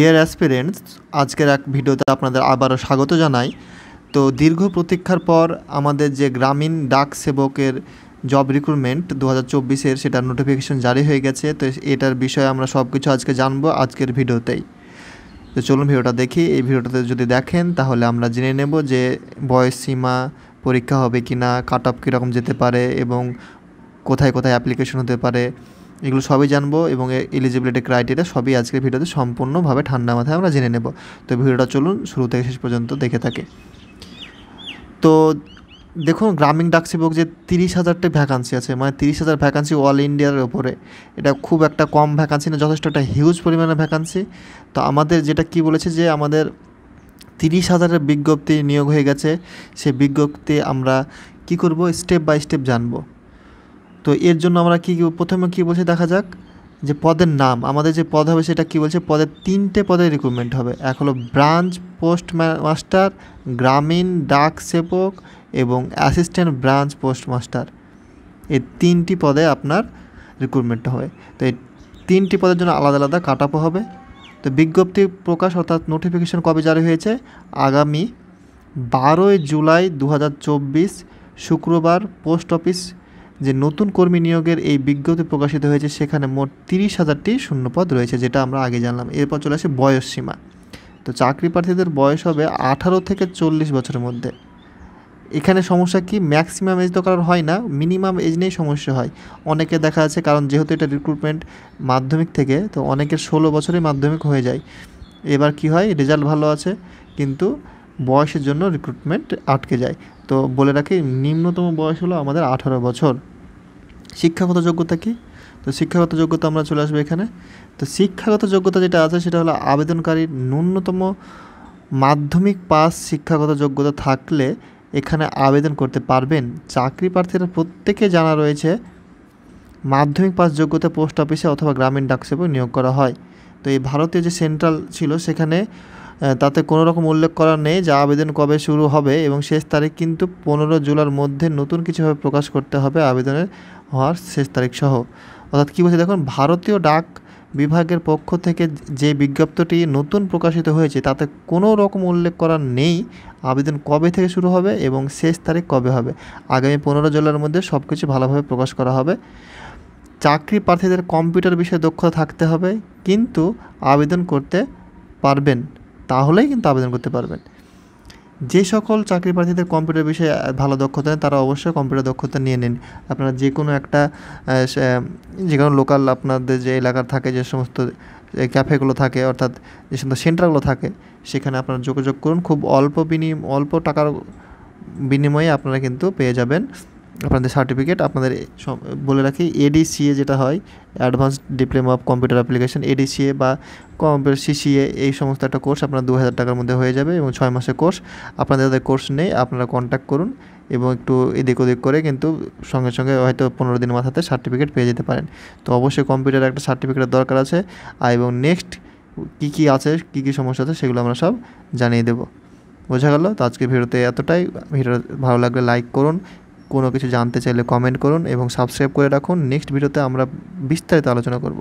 deer aspirants আজকের এক ভিডিওতে আপনাদের আবারও স্বাগত জানাই তো দীর্ঘ প্রতীক্ষার পর আমাদের যে গ্রামীণ ডাক সেবকের জব রিক্রুটমেন্ট দু হাজার চব্বিশের সেটার নোটিফিকেশন জারি হয়ে গেছে তো এটার বিষয়ে আমরা সব কিছু আজকে জানবো আজকের ভিডিওতেই তো চলুন ভিডিওটা দেখি এই ভিডিওটাতে যদি দেখেন তাহলে আমরা জেনে নেব যে বয়স সীমা পরীক্ষা হবে কি না কাট অফ কীরকম যেতে পারে এবং কোথায় কোথায় অ্যাপ্লিকেশন হতে পারে এগুলো সবই জানবো এবং এলিজিবিলিটি ক্রাইটেরিয়া সবই আজকের ভিডিওতে সম্পূর্ণভাবে ঠান্ডা মাথায় আমরা জেনে নেব তো ভিডিওটা চলুন শুরু থেকে শেষ পর্যন্ত দেখে থাকে তো দেখুন গ্রামীণ ডাকসেবক যে তিরিশ হাজারটা ভ্যাকান্সি আছে মানে তিরিশ হাজার ভ্যাকান্সি অল ইন্ডিয়ার ওপরে এটা খুব একটা কম ভ্যাকান্সি না যথেষ্ট একটা হিউজ পরিমাণে ভ্যাকান্সি তো আমাদের যেটা কি বলেছে যে আমাদের তিরিশ হাজারের বিজ্ঞপ্তি নিয়োগ হয়ে গেছে সে বিজ্ঞপ্তি আমরা কি করব স্টেপ বাই স্টেপ জানবো তো এর জন্য আমরা কী প্রথমে কী বলছি দেখা যাক যে পদের নাম আমাদের যে পদ হবে সেটা কি বলছে পদের তিনটে পদের রিক্রুটমেন্ট হবে এক হলো ব্রাঞ্চ পোস্ট মাস্টার গ্রামীণ ডাক সেবক এবং অ্যাসিস্ট্যান্ট ব্রাঞ্চ পোস্ট মাস্টার এই তিনটি পদে আপনার রিক্রুটমেন্ট হবে তো এই তিনটি পদের জন্য আলাদা আলাদা কাটাপো হবে তো বিজ্ঞপ্তি প্রকাশ অর্থাৎ নোটিফিকেশন কবে জারি হয়েছে আগামী বারোই জুলাই দু শুক্রবার পোস্ট অফিস যে নতুন কর্মী নিয়োগের এই বিজ্ঞপ্তি প্রকাশিত হয়েছে সেখানে মোট তিরিশ হাজারটি শূন্যপদ রয়েছে যেটা আমরা আগে জানলাম এরপর চলে আসে বয়স সীমা তো চাকরি প্রার্থীদের বয়স হবে আঠারো থেকে চল্লিশ বছরের মধ্যে এখানে সমস্যা কি ম্যাক্সিমাম এজ তো কারোর হয় না মিনিমাম এজ নিয়েই সমস্যা হয় অনেকে দেখা যাচ্ছে কারণ যেহেতু এটা রিক্রুটমেন্ট মাধ্যমিক থেকে তো অনেকের ষোলো বছরই মাধ্যমিক হয়ে যায় এবার কি হয় রেজাল্ট ভালো আছে কিন্তু বয়সের জন্য রিক্রুটমেন্ট আটকে যায় তো বলে রাখি নিম্নতম বয়স হলো আমাদের আঠারো বছর শিক্ষাগত যোগ্যতা কী তো শিক্ষাগত যোগ্যতা আমরা চলে আসবো এখানে তো শিক্ষাগত যোগ্যতা যেটা আছে সেটা হলো আবেদনকারীর ন্যূনতম মাধ্যমিক পাস শিক্ষাগত যোগ্যতা থাকলে এখানে আবেদন করতে পারবেন চাকরি প্রার্থীরা প্রত্যেকে জানা রয়েছে মাধ্যমিক পাস যোগ্যতা পোস্ট অফিসে অথবা গ্রামীণ ডাকসেবও নিয়োগ করা হয় তো এই ভারতীয় যে সেন্ট্রাল ছিল সেখানে তাতে কোনো রকম উল্লেখ করা নেই যে আবেদন কবে শুরু হবে এবং শেষ তারিখ কিন্তু পনেরো জুলার মধ্যে নতুন কিছুভাবে প্রকাশ করতে হবে আবেদনের হওয়ার শেষ তারিখ সহ অর্থাৎ কী বলছে দেখুন ভারতীয় ডাক বিভাগের পক্ষ থেকে যে বিজ্ঞপ্তিটি নতুন প্রকাশিত হয়েছে তাতে কোনো রকম উল্লেখ করা নেই আবেদন কবে থেকে শুরু হবে এবং শেষ তারিখ কবে হবে আগামী পনেরো জুলার মধ্যে সব কিছু ভালোভাবে প্রকাশ করা হবে চাকরি প্রার্থীদের কম্পিউটার বিষয়ে দক্ষতা থাকতে হবে কিন্তু আবেদন করতে পারবেন তাহলেই কিন্তু আবেদন করতে পারবেন যে সকল চাকরি প্রার্থীদের কম্পিউটার বিষয়ে ভালো দক্ষতা নেন তারা অবশ্যই কম্পিউটার দক্ষতা নিয়ে নিন আপনারা যে কোনো একটা যে কোনো লোকাল আপনাদের যে এলাকার থাকে যে সমস্ত ক্যাফেগুলো থাকে অর্থাৎ যে সমস্ত সেন্টারগুলো থাকে সেখানে আপনারা যোগাযোগ করুন খুব অল্প বিনিময় অল্প টাকার বিনিময়ে আপনারা কিন্তু পেয়ে যাবেন আপনাদের সার্টিফিকেট আপনাদের বলে রাখি এডিসিএ যেটা হয় advance diploma of computer application ADCA বা কম্পিউটার সিসিএ এই সমস্ত একটা কোর্স আপনার দু হাজার টাকার মধ্যে হয়ে যাবে এবং ছয় মাসের কোর্স আপনাদের যাদের কোর্স নেই আপনারা কন্ট্যাক্ট করুন এবং একটু এদিক ওদিক করে কিন্তু সঙ্গে সঙ্গে হয়তো পনেরো দিন মাথাতে সার্টিফিকেট পেয়ে যেতে পারেন তো অবশ্যই কম্পিউটার একটা সার্টিফিকেটের দরকার আছে আর এবং নেক্সট কী কী আছে কী কী সমস্যা আছে সেগুলো আমরা সব জানিয়ে দেবো বোঝা গেল তো আজকে ভিডিওতে এতটাই ভিডিও ভালো লাগলে লাইক করুন কোনো কিছু জানতে চাইলে কমেন্ট করুন এবং সাবস্ক্রাইব করে রাখুন নেক্সট ভিডিওতে আমরা বিস্তারিত আলোচনা করব